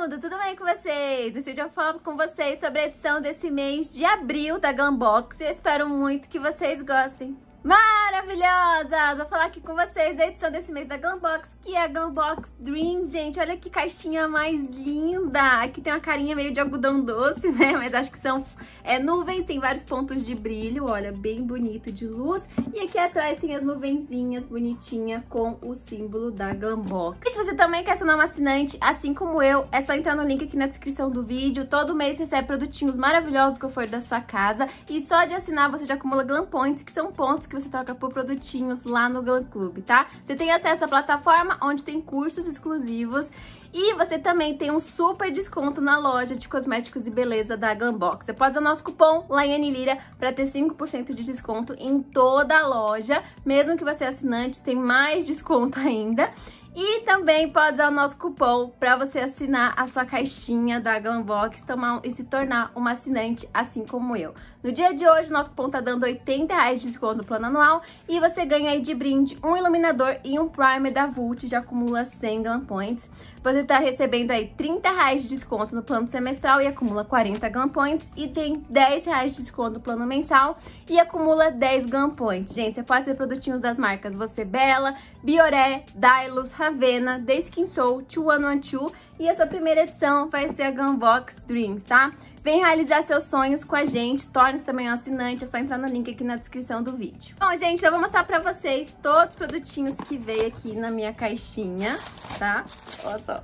mundo, tudo bem com vocês? Nesse vídeo eu falo com vocês sobre a edição desse mês de abril da Glambox e eu espero muito que vocês gostem maravilhosas! Vou falar aqui com vocês da edição desse mês da Glambox, que é a Glambox Dream, gente. Olha que caixinha mais linda! Aqui tem uma carinha meio de algodão doce, né? Mas acho que são é, nuvens, tem vários pontos de brilho, olha, bem bonito de luz. E aqui atrás tem as nuvenzinhas bonitinha com o símbolo da Glambox. E se você também quer ser uma assinante, assim como eu, é só entrar no link aqui na descrição do vídeo. Todo mês você recebe produtinhos maravilhosos que eu for da sua casa. E só de assinar você já acumula Glam Points, que são pontos que você troca por produtinhos lá no Glam Club, tá? Você tem acesso à plataforma onde tem cursos exclusivos e você também tem um super desconto na loja de cosméticos e beleza da Glambox. Você pode usar nosso cupom Laiane Lira para ter 5% de desconto em toda a loja. Mesmo que você é assinante, tem mais desconto ainda. E também pode usar o nosso cupom para você assinar a sua caixinha da Glambox tomar, e se tornar uma assinante assim como eu. No dia de hoje, nosso cupom tá dando 80 reais de desconto no plano anual e você ganha aí de brinde um iluminador e um primer da Vult, já acumula 100 Glam Points. Você tá recebendo aí 30 reais de desconto no plano semestral e acumula 40 Glam Points e tem 10 reais de desconto no plano mensal e acumula 10 Glam Points. Gente, você pode ser produtinhos das marcas Você Bela, Bioré, Dylos, Ravena, Skin Soul, 2112 e a sua primeira edição vai ser a Gunbox Dreams, tá? Vem realizar seus sonhos com a gente, torne-se também um assinante, é só entrar no link aqui na descrição do vídeo. Bom, gente, eu vou mostrar pra vocês todos os produtinhos que veio aqui na minha caixinha, tá? Olha só.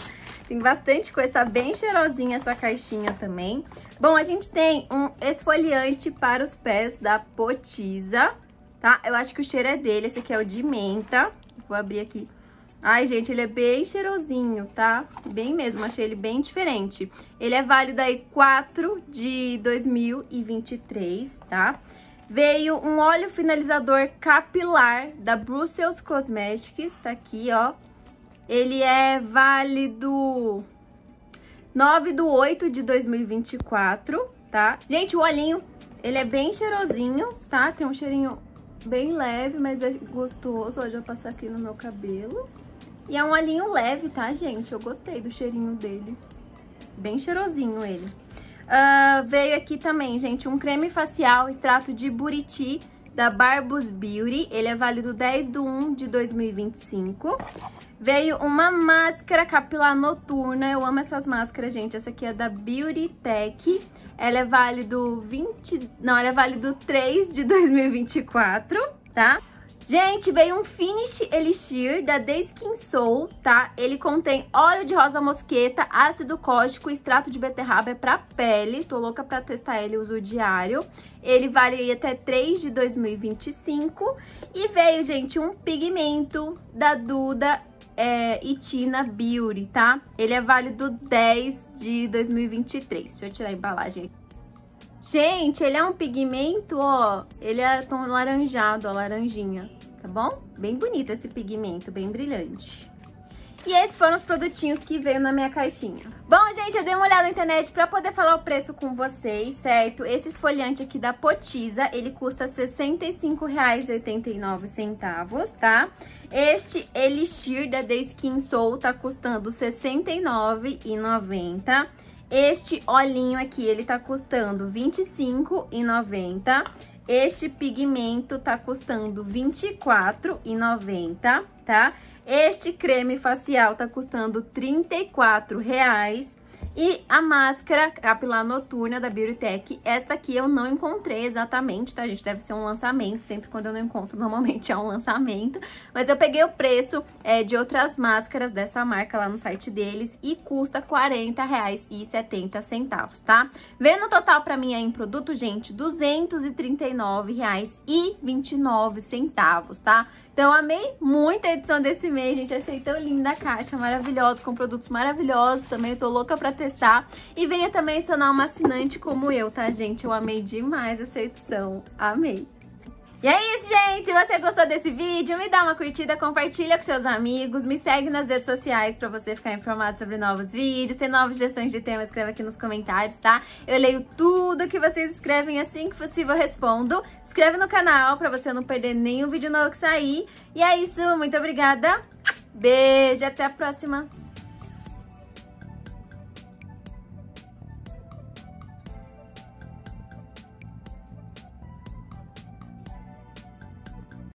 tem bastante coisa, tá bem cheirosinha essa caixinha também. Bom, a gente tem um esfoliante para os pés da Potiza, tá? Eu acho que o cheiro é dele, esse aqui é o de menta. Vou abrir aqui Ai, gente, ele é bem cheirosinho, tá? Bem mesmo, achei ele bem diferente. Ele é válido aí 4 de 2023, tá? Veio um óleo finalizador capilar da Brussels Cosmetics, tá aqui, ó. Ele é válido 9 do 8 de 2024, tá? Gente, o olhinho, ele é bem cheirosinho, tá? Tem um cheirinho bem leve, mas é gostoso. Ó, já passar aqui no meu cabelo. E é um olhinho leve, tá, gente? Eu gostei do cheirinho dele. Bem cheirosinho ele. Uh, veio aqui também, gente, um creme facial extrato de buriti da Barbus Beauty. Ele é válido 10 de 1 de 2025. Veio uma máscara capilar noturna. Eu amo essas máscaras, gente. Essa aqui é da Beauty Tech. Ela é válido 20... Não, ela é válido 3 de 2024, tá? Gente, veio um Finish Elixir da The Skin Soul, tá? Ele contém óleo de rosa mosqueta, ácido cóstico, extrato de beterraba é pra pele. Tô louca pra testar ele, uso diário. Ele vale até 3 de 2025. E veio, gente, um pigmento da Duda é, Itina Beauty, tá? Ele é válido 10 de 2023. Deixa eu tirar a embalagem aqui. Gente, ele é um pigmento, ó, ele é tom laranjado, ó, laranjinha, tá bom? Bem bonito esse pigmento, bem brilhante. E esses foram os produtinhos que veio na minha caixinha. Bom, gente, eu dei uma olhada na internet pra poder falar o preço com vocês, certo? Esse esfoliante aqui da Potiza, ele custa R$ 65,89, tá? Este Elixir da The Skin Soul tá custando R$ 69,90. Este olhinho aqui, ele tá custando R$25,90. Este pigmento tá custando R$24,90, tá? Este creme facial tá custando R$34,00. E a máscara capilar noturna da Beautytech, esta aqui eu não encontrei exatamente, tá gente? Deve ser um lançamento, sempre quando eu não encontro, normalmente é um lançamento. Mas eu peguei o preço é, de outras máscaras dessa marca lá no site deles e custa R$ 40,70, tá? Vendo o total pra mim aí em produto, gente, R$ 239,29, tá? Então, amei muito a edição desse mês, gente. Achei tão linda a caixa, maravilhosa, com produtos maravilhosos também. Tô louca pra testar. E venha também se tornar uma assinante como eu, tá, gente? Eu amei demais essa edição. Amei! E é isso, gente! Se você gostou desse vídeo, me dá uma curtida, compartilha com seus amigos, me segue nas redes sociais pra você ficar informado sobre novos vídeos, tem novas sugestões de tema, escreve aqui nos comentários, tá? Eu leio tudo que vocês escrevem, assim que possível respondo. Se inscreve no canal pra você não perder nenhum vídeo novo que sair. E é isso, muito obrigada! Beijo, até a próxima!